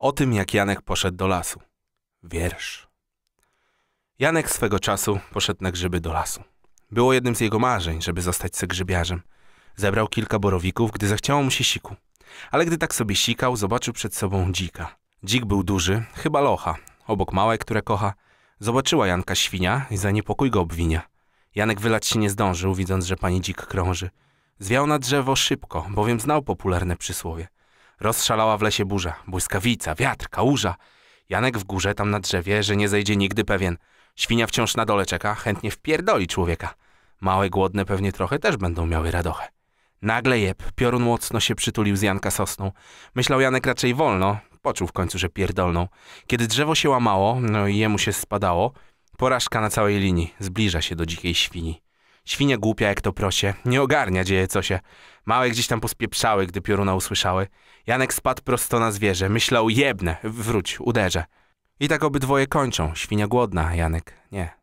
O tym, jak Janek poszedł do lasu. Wiersz. Janek swego czasu poszedł na grzyby do lasu. Było jednym z jego marzeń, żeby zostać se grzybiarzem. Zebrał kilka borowików, gdy zachciało mu się siku. Ale gdy tak sobie sikał, zobaczył przed sobą dzika. Dzik był duży, chyba locha, obok małej, które kocha. Zobaczyła Janka świnia i zaniepokój go obwinia. Janek wylać się nie zdążył, widząc, że pani dzik krąży. Zwiał na drzewo szybko, bowiem znał popularne przysłowie – Rozszalała w lesie burza, błyskawica, wiatr, kałuża. Janek w górze, tam na drzewie, że nie zejdzie nigdy pewien. Świnia wciąż na dole czeka, chętnie wpierdoli człowieka. Małe głodne pewnie trochę też będą miały radochę. Nagle jeb, piorun mocno się przytulił z Janka sosną. Myślał Janek raczej wolno, poczuł w końcu, że pierdolną. Kiedy drzewo się łamało, no i jemu się spadało, porażka na całej linii, zbliża się do dzikiej świni. Świnia głupia jak to prosię. Nie ogarnia dzieje co się. Małe gdzieś tam pospieprzały, gdy pioruna usłyszały. Janek spadł prosto na zwierzę. Myślał, jebne, wróć, uderzę. I tak obydwoje kończą. Świnia głodna, Janek nie.